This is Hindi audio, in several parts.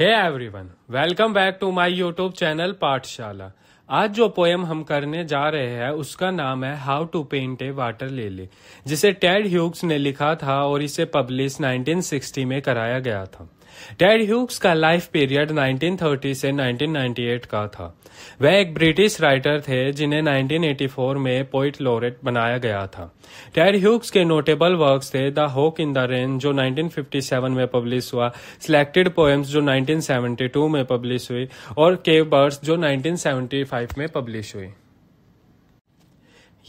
Hey everyone welcome back to my YouTube channel Pathshala आज जो पोएम हम करने जा रहे हैं उसका नाम है how to paint a water lily जिसे टेड ह्यूग्स ने लिखा था और इसे पब्लिश 1960 में कराया गया था डैड ह्यूक्स का लाइफ पीरियड 1930 से 1998 का था वह एक ब्रिटिश राइटर थे जिन्हें 1984 में पोइट लोरेट बनाया गया था डैड ह्यूक्स के नोटेबल वर्क्स थे द होक इन द रेन जो 1957 में पब्लिश हुआ सिलेक्टेड पोएम्स जो 1972 में पब्लिश हुई और केव बर्ड्स जो 1975 में पब्लिश हुई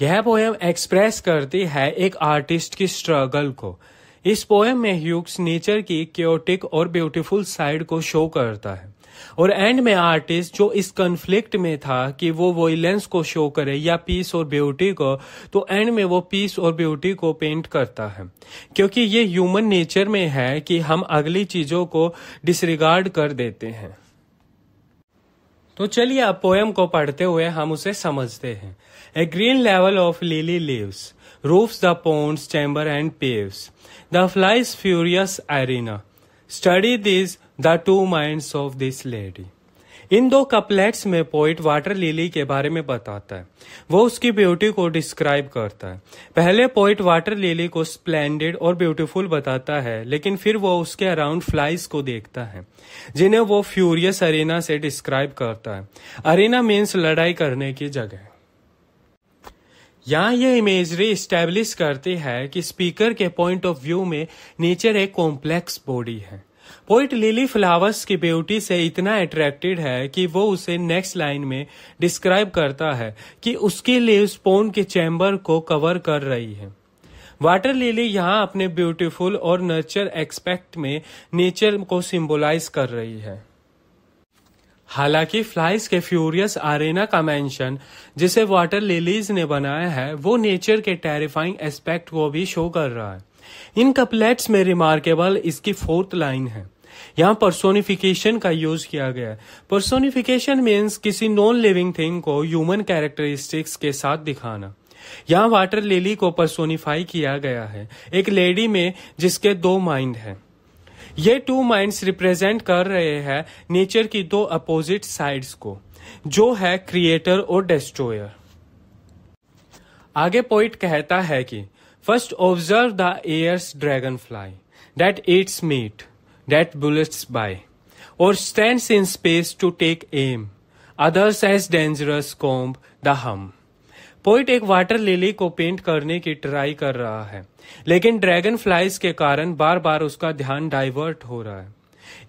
यह पोएम एक्सप्रेस करती है एक आर्टिस्ट की स्ट्रगल को इस पोएम में ह्यूक्स नेचर की क्योटिक और ब्यूटीफुल साइड को शो करता है और एंड में आर्टिस्ट जो इस कंफ्लिक्ट में था कि वो वॉयलेंस को शो करे या पीस और ब्यूटी को तो एंड में वो पीस और ब्यूटी को पेंट करता है क्योंकि ये ह्यूमन नेचर में है कि हम अगली चीजों को डिसरिगार्ड कर देते हैं तो चलिए अब पोएम को पढ़ते हुए हम उसे समझते हैं a green level of lily leaves roofs the ponds, chamber, and paves. The flies furious arena. Study these, the two minds of this lady. इन दो कपलेट्स में पोइट वाटर लिली के बारे में बताता है वो उसकी ब्यूटी को डिस्क्राइब करता है पहले पोइट वाटर लिली को स्प्लेंडेड और ब्यूटीफुल बताता है लेकिन फिर वो उसके अराउंड फ्लाइज को देखता है जिन्हें वो फ्यूरियस अरेना से डिस्क्राइब करता है अरेना मीन्स लड़ाई करने की जगह यहाँ ये इमेजरी स्टेब्लिश करती है कि स्पीकर के पॉइंट ऑफ व्यू में नेचर एक कॉम्प्लेक्स बॉडी है पोइट लिली फ्लावर्स की ब्यूटी से इतना अट्रैक्टेड है कि वो उसे नेक्स्ट लाइन में डिस्क्राइब करता है कि उसके लिए पोन के चैम्बर को कवर कर रही है वाटर लिली यहाँ अपने ब्यूटीफुल और नर्चर एक्सपेक्ट में नेचर को सिंबलाइज कर रही है हालांकि फ्लाइज के फ्यूरियस आरेना का मेंशन जिसे वाटर लिलीज ने बनाया है वो नेचर के टेरिफाइंग एस्पेक्ट को भी शो कर रहा है इन कपलेट्स में रिमार्केबल इसकी फोर्थ लाइन है यहाँ पर्सोनिफिकेशन का यूज किया गया है पर्सोनिफिकेशन मीन्स किसी नॉन लिविंग थिंग को ह्यूमन कैरेक्टरिस्टिक्स के साथ दिखाना यहाँ वाटर लिली को पर्सोनिफाई किया गया है एक लेडी में जिसके दो माइंड है ये टू माइंड्स रिप्रेजेंट कर रहे हैं नेचर की दो अपोजिट साइड्स को जो है क्रिएटर और डिस्ट्रॉयर आगे पॉइंट कहता है कि first observe the air's dragonfly that eats meat that bullets by or stand in space to take aim others as dangerous comb the hum poet एक वाटर लिली को पेंट करने की ट्राई कर रहा है लेकिन ड्रैगन फ्लाइज के कारण बार बार उसका ध्यान डाइवर्ट हो रहा है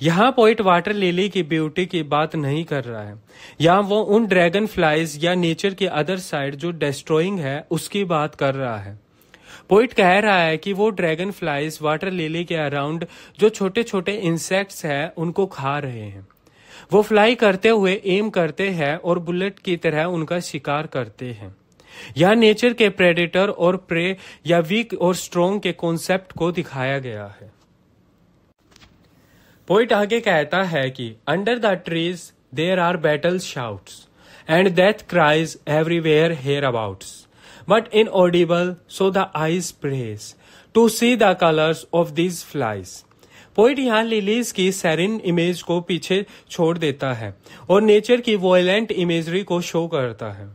यहाँ पोइट वाटर लिली की ब्यूटी की बात नहीं कर रहा है यहाँ वो उन ड्रैगन फ्लाइज या नेचर की अदर साइड जो डिस्ट्रॉइंग है उसकी बात कर रहा है पोइट कह रहा है कि वो ड्रैगन फ्लाइज वाटर लिली के अराउंड जो छोटे छोटे इंसेक्ट्स हैं उनको खा रहे हैं वो फ्लाई करते हुए एम करते हैं और बुलेट की तरह उनका शिकार करते हैं यह नेचर के प्रेडेटर और प्रे या वीक और स्ट्रोंग के कॉन्सेप्ट को दिखाया गया है पोइट आगे कहता है कि under the trees there are battle shouts and death cries everywhere hereabouts but inaudible so the eyes press to see the colours of these flies poet यहाँ लिलीज की सैरिन इमेज को पीछे छोड़ देता है और नेचर की वोयलेंट इमेजरी को शो करता है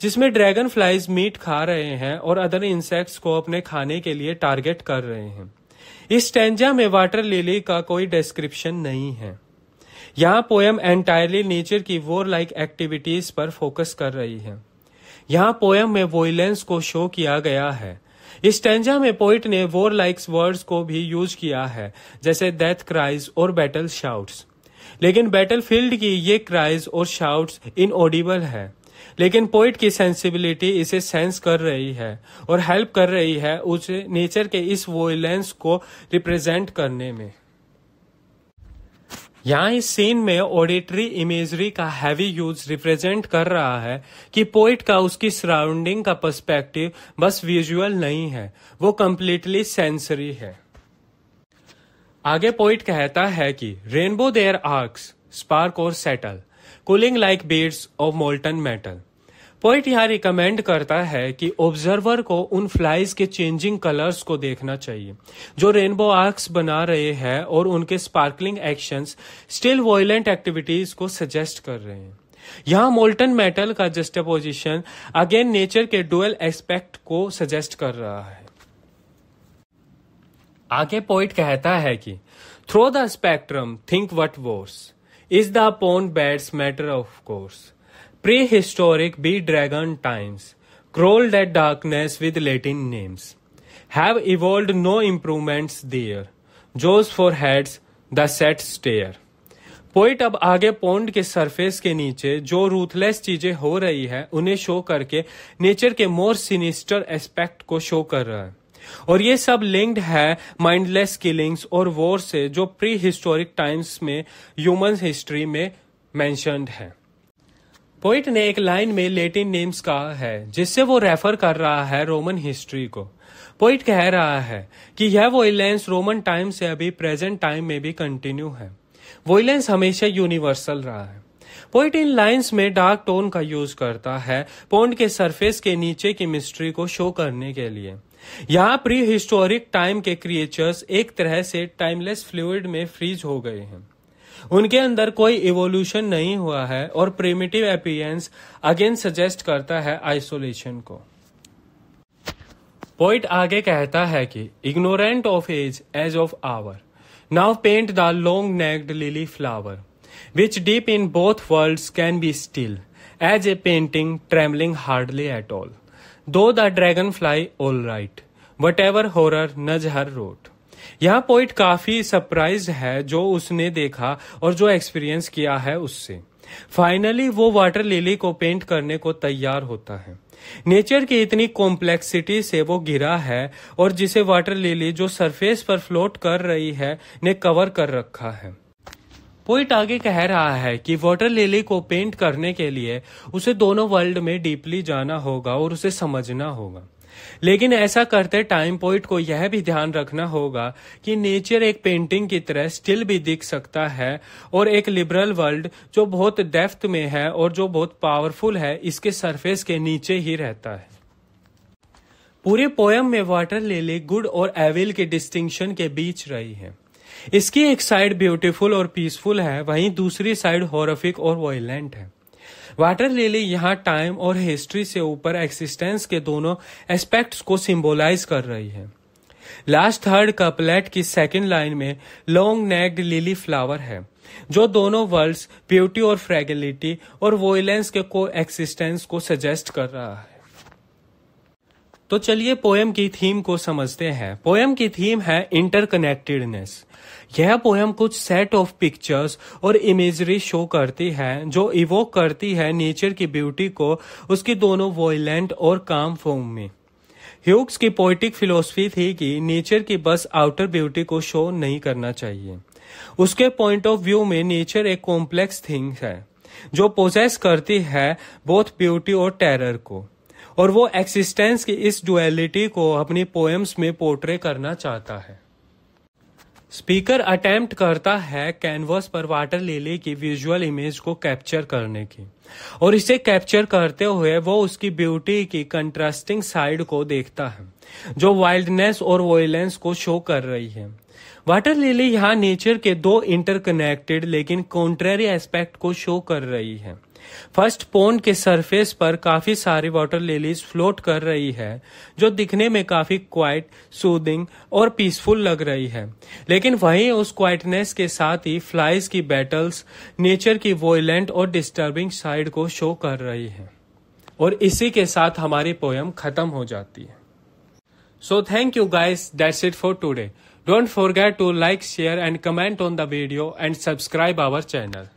जिसमें ड्रैगन फ्लाइज मीट खा रहे हैं और अदर इंसेक्ट्स को अपने खाने के लिए टारगेट कर रहे हैं इस टेंजा में वाटर लिली का कोई डिस्क्रिप्शन नहीं है यहाँ पोएम एंटायरली नेचर की वोर लाइक एक्टिविटीज पर फोकस कर रही है यहाँ पोएम में वोलेंस को शो किया गया है इस टेंजा में पोइट ने वोर लाइक्स वर्ड्स को भी यूज किया है जैसे डेथ क्राइज और बैटल शाउट्स लेकिन बैटल फील्ड की ये क्राइज और शाउट्स इनऑडिबल है लेकिन पोइट की सेंसिबिलिटी इसे सेंस कर रही है और हेल्प कर रही है उस नेचर के इस वोलेंस को रिप्रेजेंट करने में यहाँ इस सीन में ऑडिटरी इमेजरी का हैवी यूज रिप्रेजेंट कर रहा है कि पोइट का उसकी सराउंडिंग का पर्सपेक्टिव बस विजुअल नहीं है वो कम्प्लीटली सेंसरी है आगे पोइट कहता है कि रेनबो देयर आर्क्स स्पार्क और settle cooling like beads of molten metal point यहाँ रिकमेंड करता है कि ऑब्जर्वर को उन फ्लाइज के चेंजिंग कलर्स को देखना चाहिए जो रेनबो आर्क्स बना रहे हैं और उनके sparkling actions still violent activities को सजेस्ट कर रहे हैं यहाँ मोल्टन मेटल का जस्टपोजिशन अगेन नेचर के डुअल एस्पेक्ट को सजेस्ट कर रहा है आगे पॉइंट कहता है कि through the spectrum think what worse is the upon beds matter of course. Prehistoric bee dragon times crawled at darkness with Latin names. Have evolved no improvements there. Jaws for heads, the set stare. Poet अब आगे पोंड के सरफेस के नीचे जो रूथलेस चीजें हो रही है उन्हें शो करके नेचर के मोर सिनिस्टर एस्पेक्ट को शो कर रहा है और ये सब लिंक्ड है माइंडलेस किलिंग्स और वॉर से जो प्री हिस्टोरिक टाइम्स में ह्यूमन हिस्ट्री में मैंशनड है पोइट ने एक लाइन में लेटिन नेम्स कहा है जिससे वो रेफर कर रहा है रोमन हिस्ट्री को पोइट कह रहा है कि यह वोइलेंस रोमन टाइम से अभी प्रेजेंट टाइम में भी कंटिन्यू है वोइलेंस हमेशा यूनिवर्सल रहा है पोइट इन लाइंस में डार्क टोन का यूज करता है पोन्ड के सरफेस के नीचे की मिस्ट्री को शो करने के लिए यहाँ प्री हिस्टोरिक टाइम के क्रिएचर्स एक तरह से टाइमलेस फ्लूड में फ्रीज हो गए हैं उनके अंदर कोई इवोल्यूशन नहीं हुआ है और प्रिमिटिव एपियंस अगेन सजेस्ट करता है आइसोलेशन को पॉइंट आगे कहता है कि ignorant of age as of hour now paint the long necked lily flower which deep in both world can be still as a painting travelling hardly at all though the dragonfly all right whatever nudge nudge her root यह पॉइंट काफी सरप्राइज है जो उसने देखा और जो एक्सपीरियंस किया है उससे फाइनली वो वाटर लिली को पेंट करने को तैयार होता है नेचर की इतनी कॉम्प्लेक्सिटी से वो घिरा है और जिसे वाटर लिली जो सरफेस पर फ्लोट कर रही है ने कवर कर रखा है पोइट आगे कह रहा है कि वाटर लिली को पेंट करने के लिए उसे दोनों वर्ल्ड में डीपली जाना होगा और उसे समझना होगा लेकिन ऐसा करते टाइम पोइट को यह भी ध्यान रखना होगा कि नेचर एक पेंटिंग की तरह स्टिल भी दिख सकता है और एक लिबरल वर्ल्ड जो बहुत डेफ्थ में है और जो बहुत पावरफुल है इसके सरफेस के नीचे ही रहता है पूरे पोयम में वाटर लेले गुड और एविल के डिस्टिंक्शन के बीच रही है इसकी एक साइड ब्यूटीफुल और पीसफुल है वहीं दूसरी साइड हॉरफिक और वॉयलेंट है वाटर लिली यहाँ टाइम और हिस्ट्री से ऊपर एक्सिस्टेंस के दोनों एस्पेक्ट्स को सिंबोलाइज कर रही है लास्ट थर्ड कपलेट की सेकेंड लाइन में लॉन्ग नेक्ड लिली फ्लावर है जो दोनों वर्ल्ड्स ब्यूटी और फ्रेगिलिटी और वोलेंस के को एक्सिस्टेंस को सजेस्ट कर रहा है तो चलिए पोएम की थीम को समझते हैं पोएम की थीम है इंटरकनेक्टेडनेस यह पोएम कुछ सेट ऑफ पिक्चर्स और इमेजरी शो करती है जो इवोक करती है नेचर की ब्यूटी को उसकी दोनों वॉयलेंट और काम फॉर्म में ह्यूग्स की पोइटिक फिलोसफी थी कि नेचर की बस आउटर ब्यूटी को शो नहीं करना चाहिए उसके पॉइंट ऑफ व्यू में नेचर एक कॉम्प्लेक्स थिंग है जो पोजेस करती है बोथ ब्यूटी और टेरर को और वो एक्सिस्टेंस की इस डुअलिटी को अपनी पोएम्स में पोर्ट्रे करना चाहता है स्पीकर अटेम्प्ट करता है कैनवस पर वाटर लेले की विजुअल इमेज को कैप्चर करने की और इसे कैप्चर करते हुए वो उसकी ब्यूटी की कंट्रास्टिंग साइड को देखता है जो वाइल्डनेस और वोलेंस को शो कर रही है वाटर लिली यहाँ नेचर के दो इंटरकनेक्टेड लेकिन कॉन्ट्रेरी एस्पेक्ट को शो कर रही है फर्स्ट पोन के सरफेस पर काफी सारी वाटर लिलीज फ्लोट कर रही है जो दिखने में काफी क्वाइट सूदिंग और पीसफुल लग रही है लेकिन वहीं उस क्वाइटनेस के साथ ही फ्लाइज की बैटल्स नेचर की वोलेंट और डिस्टर्बिंग साइड को शो कर रही है और इसी के साथ हमारी पोयम खत्म हो जाती है so thank you guys That's it for today. Don't forget to like share and comment on the video and subscribe our channel